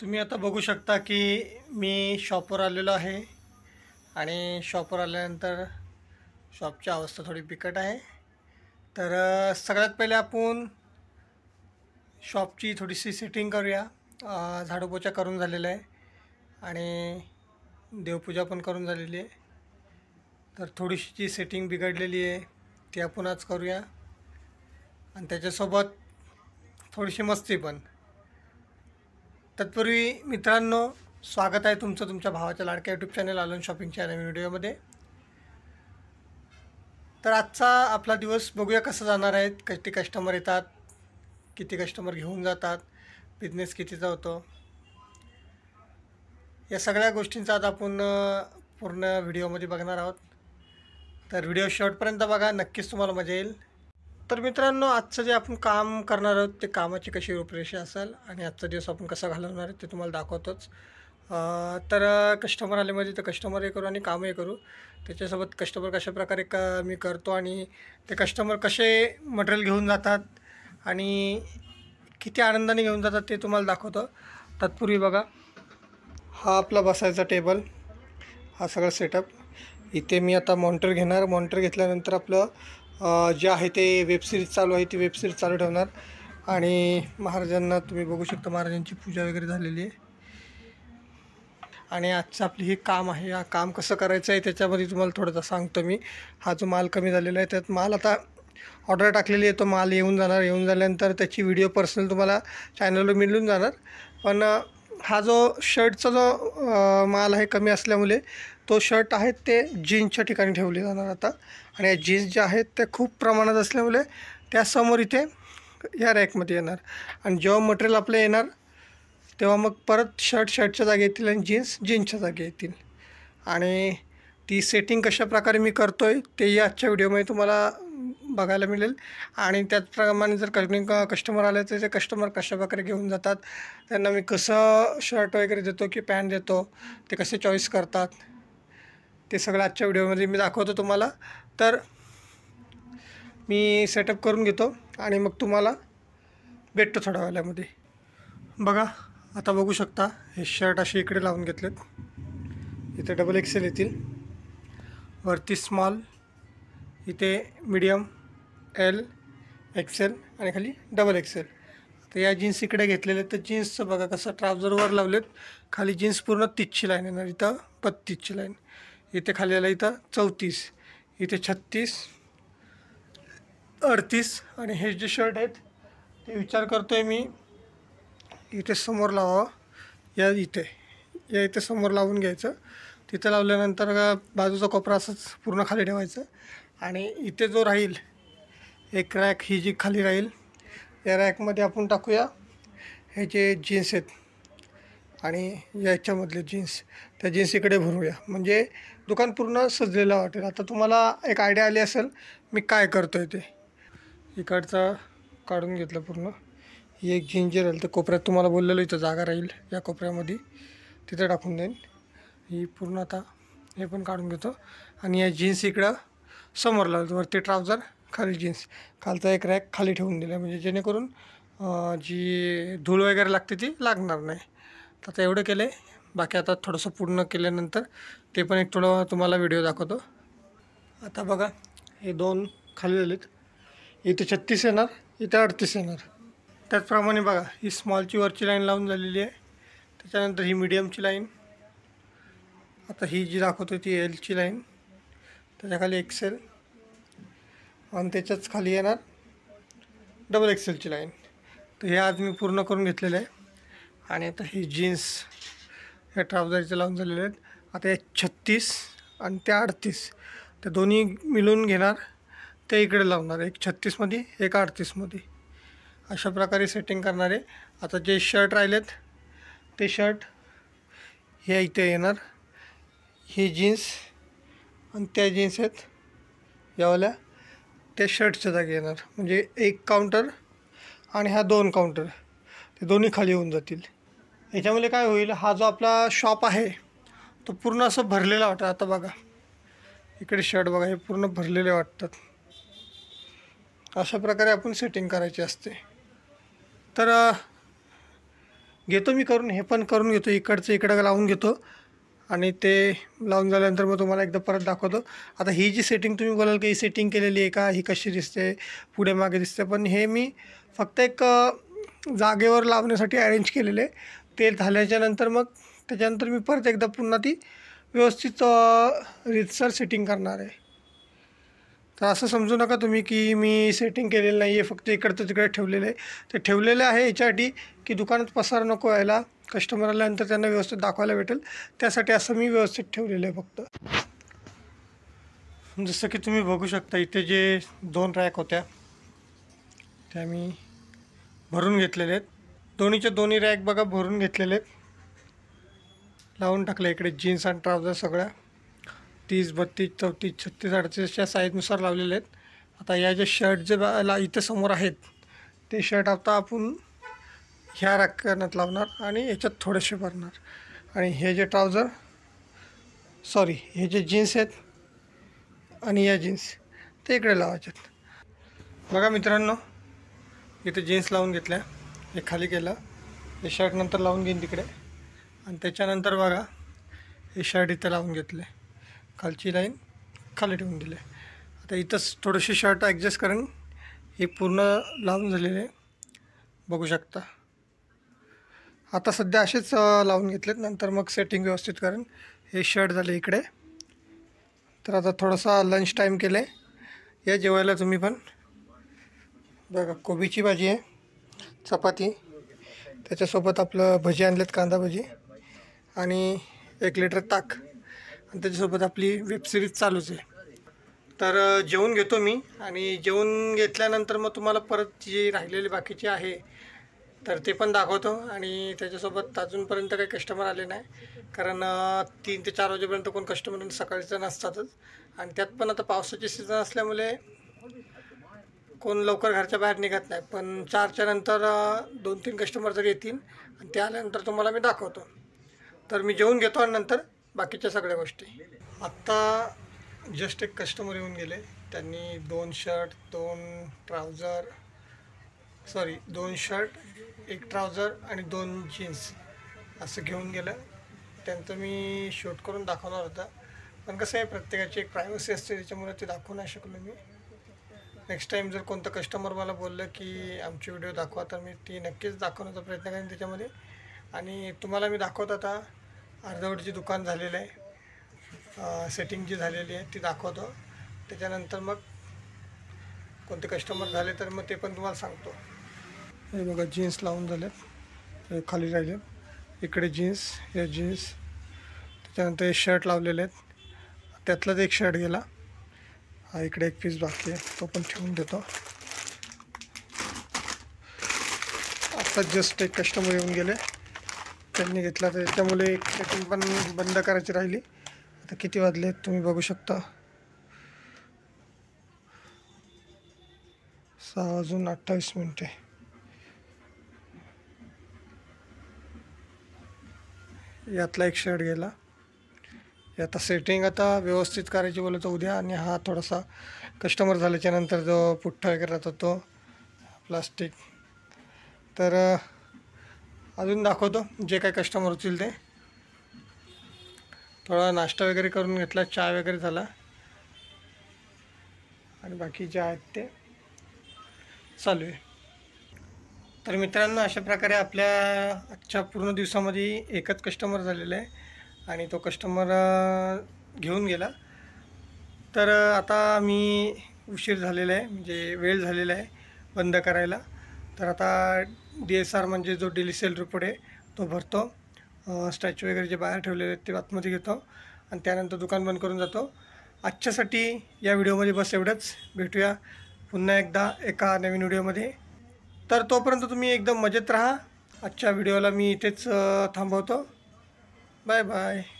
तुम्ही आता बघू शकता की मी शॉपवर आलेलो आहे आणि शॉपवर आल्यानंतर शॉपची अवस्था थोडी बिकट आहे तर सगळ्यात पहिले आपण शॉपची थोडीशी सेटिंग करूया झाडूपोचा करून झालेला आहे आणि देवपूजा पण करून झालेली आहे तर थोडीशी जी सेटिंग बिघडलेली आहे ती आपण आज करूया आणि त्याच्यासोबत थोडीशी मस्ती पण तत्पूर्वी मित्रांनो स्वागत आहे तुमचं तुमच्या भावाच्या लाडक्या यूट्यूब चॅनल आलन शॉपिंगच्या नवीन व्हिडिओमध्ये तर आजचा आपला दिवस बघूया कसं जाणार आहेत किती कस्टमर येतात किती कस्टमर घेऊन जातात बिझनेस कितीचा होतो या सगळ्या गोष्टींचा आज आपण पूर्ण व्हिडिओमध्ये बघणार आहोत तर व्हिडिओ शॉर्टपर्यंत बघा नक्कीच तुम्हाला मजा येईल तर मित्रांनो आजचं जे आपण काम करणार आहोत ते कामाची कशी रूपरेषा असेल आणि आजचा दिवस आपण कसा घालवणार आहे ते तुम्हाला दाखवतोच तर कस्टमर आले म्हणजे तर कस्टमर हे करू आणि कामही करू त्याच्यासोबत कस्टमर कशाप्रकारे क मी करतो आणि ते कस्टमर कसे मटेरियल घेऊन जातात आणि किती आनंदाने घेऊन जातात ते तुम्हाला दाखवतो तत्पूर्वी बघा हा आपला बसायचा टेबल हा सगळा सेटअप इथे मी आता मॉनिटर घेणार मॉनिटर घेतल्यानंतर आपलं जे आहे ते वेबसिरीज चालू आहे ती वेबसिरीज चालू ठेवणार आणि महाराजांना तुम्ही बघू शकता महाराजांची पूजा वगैरे झालेली आहे आणि आजचं आपली हे काम आहे हा काम कसं करायचं आहे त्याच्यामध्ये तुम्हाला थोडंसं सांगतो मी हा जो माल कमी झालेला आहे त्यात माल आता ऑर्डर टाकलेली आहे तो माल येऊन जाणार येऊन झाल्यानंतर त्याची व्हिडिओ पर्सनल तुम्हाला चॅनलवर मिळून जाणार पण हा जो शर्टचा जो माल आहे कमी असल्यामुळे तो शर्ट आहेत ते जीन्सच्या ठिकाणी ठेवले जाणार आता आणि या जीन्स जे आहेत ते खूप प्रमाणात असल्यामुळे त्यासमोर इथे या रॅकमध्ये येणार आणि जेव्हा मटेरियल आपलं येणार तेव्हा मग परत शर्ट शर्टच्या जागी येतील आणि जीन्स जीन्सच्या जागी येतील आणि ती सेटिंग कशा प्रकारे मी करतो आहे ते आजच्या व्हिडिओमध्ये तुम्हाला बघायला मिळेल आणि त्याचप्रमाणे जर कमी कस्टमर आले तर ते कस्टमर कशा घेऊन जातात त्यांना मी कसं शर्ट वगैरे देतो की पॅन्ट देतो ते कसे चॉईस करतात ते सगळं आजच्या व्हिडिओमध्ये मी दाखवतो तुम्हाला तर मी सेटअप करून घेतो आणि मग तुम्हाला भेटतो थोड्या वेळामध्ये बघा आता बघू शकता हे शर्ट असे इकडे लावून घेतलेत इथे डबल एक्सेल येतील वरती स्मॉल इथे मीडियम एल एक्सेल आणि खाली डबल एक्सेल तर या जीन्स इकडे घेतलेले तर जीन्सचं बघा कसं ट्राउझरवर लावलेत खाली जीन्स पूर्ण तीसची लाईन येणार इथं बत्तीसची लाईन इथे खालीला इथं चौतीस इथे छत्तीस अडतीस आणि हे जे शर्ट आहेत ते विचार करतो आहे मी इथे समोर लावा या इथे या इथे समोर लावून घ्यायचं तिथं लावल्यानंतर बाजूचा कोपरा असंच पूर्ण खाली ठेवायचं आणि इथे जो राहील एक रॅक ही जी खाली राहील या रॅकमध्ये आपण टाकूया हे जे जीन्स आहेत आणि याच्यामधले जीन्स त्या जीन्स इकडे भरूया म्हणजे दुकान पूर्ण सजलेलं वाटेल आता तुम्हाला एक आयडिया आली असेल मी काय करतो आहे ते इकडचा काढून घेतलं पूर्ण ही एक जीन्स जे राहील तर कोपऱ्यात तुम्हाला बोललेलं इथं जागा राहील या कोपऱ्यामध्ये तिथं टाकून देईन ही पूर्ण आता हे पण काढून घेतो आणि या जीन्स इकडं समोर लावतो वरती ट्राउजर खाली जीन्स खालचा एक रॅक खाली ठेवून दिला म्हणजे जेणेकरून जी धूळ वगैरे लागते ती लागणार नाही तर आता एवढं केलं बाकी आता थोडंसं पूर्ण केल्यानंतर ते पण एक थोडं तुम्हाला व्हिडिओ दाखवतो आता बघा हे दोन खाली झालेत इथे छत्तीस येणार इथे अडतीस येणार त्याचप्रमाणे बघा ही स्मॉलची वरची लाईन लावून झालेली आहे त्याच्यानंतर ही मीडियमची लाईन आता ही जी दाखवतो ती एलची लाईन त्याच्याखाली एक्सेल आणि त्याच्याच खाली येणार डबल एक्सेलची लाईन तर हे आज मी पूर्ण करून घेतलेलं आहे आणि आता ही जीन्स ह्या ट्राउजरचे लावून झालेले आहेत आता हे छत्तीस आणि त्या अडतीस त्या दोन्ही मिळून घेणार ते इकडे लावणार एक छत्तीसमध्ये एक अडतीसमध्ये अशा प्रकारे सेटिंग करणार आहे आता जे शर्ट राहिलेत ते शर्ट हे इथे येणार ही जीन्स आणि त्या जीन्स आहेत यावल्या ते शर्टच्या जागी येणार म्हणजे एक काउंटर आणि हा दोन काउंटर ते दोन्ही खाली होऊन जातील याच्यामुळे काय होईल हा जो आपला शॉप आहे तो पूर्ण असं भरलेला वाटतं आता बघा इकडे शर्ट बघा हे पूर्ण भरलेले वाटतात अशा प्रकारे आपण सेटिंग करायची असते तर घेतो मी करून हे पण करून घेतो इकडचं इकडं लावून घेतो आणि ते लावून झाल्यानंतर मग तुम्हाला एकदा परत दाखवतो आता ही जी सेटिंग तुम्ही बोलाल की ही सेटिंग केलेली आहे का ही कशी दिसते पुढे मागे दिसते पण हे मी फक्त एक जागेवर लावण्यासाठी अरेंज केलेले ते झाल्याच्यानंतर मग त्याच्यानंतर मी परत एकदा पुन्हा ती व्यवस्थित रितसर सेटिंग करणार आहे तर असं समजू नका तुम्ही की मी सेटिंग केलेलं नाही आहे फक्त इकडचं तिकडे ठेवलेलं आहे ते ठेवलेलं आहे याच्यासाठी की दुकानात पसार नको यायला कस्टमर आल्यानंतर त्यांना व्यवस्थित दाखवायला भेटेल त्यासाठी असं मी व्यवस्थित ठेवलेलं आहे फक्त जसं की तुम्ही बघू शकता इथे जे दोन रॅक होत्या त्या मी भरून घेतलेले आहेत दोन्हीचे दोन्ही रॅक बघा भरून घेतलेले आहेत लावून टाकलं इकडे जीन्स आणि ट्राउझर सगळ्या तीस बत्तीस चौतीस छत्तीस अडतीसच्या साईजनुसार लावलेले आहेत आता या जे शर्ट जे ला इथं समोर आहेत ते शर्ट आता आपण ह्या राखण्यात लावणार आणि याच्यात थोडेसे भरणार आणि हे जे ट्राउजर सॉरी हे जे जीन्स आहेत आणि या जीन्स ते इकडे लावायचे बघा मित्रांनो इथे जीन्स लावून घेतल्या हे खाली केलं हे शर्ट नंतर लावून घेईन तिकडे आणि त्याच्यानंतर बघा हे शर्ट इथं लावून घेतले खालची लाईन खाली ठेवून दिली आहे आता इथंच थोडीशी शर्ट ॲडजस्ट करून हे पूर्ण लावून झालेले आहे बघू शकता आता सध्या असेच लावून घेतलेत नंतर मग सेटिंग व्यवस्थित करून हे शर्ट झाले इकडे तर आता थोडासा लंच टाईम केलं आहे या जेवायला तुम्ही पण बघा कोबीची भाजी आहे चपाती त्याच्यासोबत आपलं भजी आणलेत कांदा भजी आणि एक लिटर ताक त्याच्यासोबत आपली वेबसिरीज चालूच आहे तर जेवून घेतो मी आणि जेवून घेतल्यानंतर मग तुम्हाला परत जे राहिलेले बाकीचे आहे तर ते पण दाखवतो आणि त्याच्यासोबत अजूनपर्यंत काही कस्टमर आले नाही कारण तीन ते चार वाजेपर्यंत कोण कस्टमर सकाळचे नसतातच आणि त्यात पण आता पावसाची सीझन असल्यामुळे कोण लवकर घरच्या बाहेर निघत नाही पण चारच्या नंतर दोन तीन कस्टमर जर येतील आणि ते आल्यानंतर तुम्हाला मी दाखवतो तर मी जेवून घेतो आणि नंतर बाकीच्या सगळ्या गोष्टी आत्ता जस्ट एक कस्टमर येऊन गेले त्यांनी दोन शर्ट दोन ट्राउझर सॉरी दोन शर्ट एक ट्राउझर आणि दोन जीन्स असं घेऊन गेलं त्यांचं मी शूट करून दाखवणार होता पण कसं आहे प्रत्येकाची एक प्रायव्हसी असते त्याच्यामुळे ते दाखवू नाही शकलो मी नेक्स्ट टाईम जर कोणतं कस्टमर मला बोललं की आमची व्हिडिओ दाखवा तर मी ती नक्कीच दाखवण्याचा प्रयत्न करेन त्याच्यामध्ये आणि तुम्हाला मी दाखवत आता अर्धवटीचे दुकान झालेलं आहे सेटिंग जी झालेली आहे ती दाखवतो त्याच्यानंतर मग कोणते कस्टमर झाले तर मग ते पण तुम्हाला सांगतो हे बघा जीन्स लावून झाले खाली राहिले इकडे जीन्स हे जीन्स त्याच्यानंतर हे शर्ट लावलेले आहेत त्यातलाच एक शर्ट गेला हा इकडे एक पीस बाकी आहे तो पण ठेवून देतो आत्ता जस्ट एक कस्टमर येऊन गेले त्यांनी घेतला तर त्याच्यामुळे एक सेटिंग पण बंद करायची राहिली आता किती वाजले तुम्ही बघू शकता सहा वाजून अठ्ठावीस मिनटे यातला एक शर्ट गेला आता सेटिंग आता व्यवस्थित करायची बोललं उद्या आणि हा थोडासा कस्टमर झाल्याच्यानंतर जो पुठ्ठा वगैरे राहतो तो प्लास्टिक तर अजून दाखवतो जे काही कस्टमर होतील ते थोडा नाश्ता वगैरे करून घेतला चहा वगैरे झाला आणि बाकी जे आहेत ते चालू आहे तर मित्रांनो अशा प्रकारे आपल्या आजच्या पूर्ण दिवसामध्ये एकच कस्टमर झालेला आहे आणि तो कस्टमर घेऊन गेला तर आता मी उशीर झालेला आहे म्हणजे वेळ झालेला आहे बंद करायला तर आता डी एस आर म्हणजे जो डेली सेल रिपोर्ट आहे तो भरतो स्टॅच्यू वगैरे जे बाहेर ठेवलेले आहेत ते आतमध्ये घेतो आणि त्यानंतर दुकान बंद करून जातो आजच्यासाठी या व्हिडिओमध्ये बस एवढंच भेटूया पुन्हा एकदा एका नवीन व्हिडिओमध्ये तर तोपर्यंत तुम्ही एकदम मजेत राहा आजच्या व्हिडिओला मी इथेच थांबवतो बाय बाय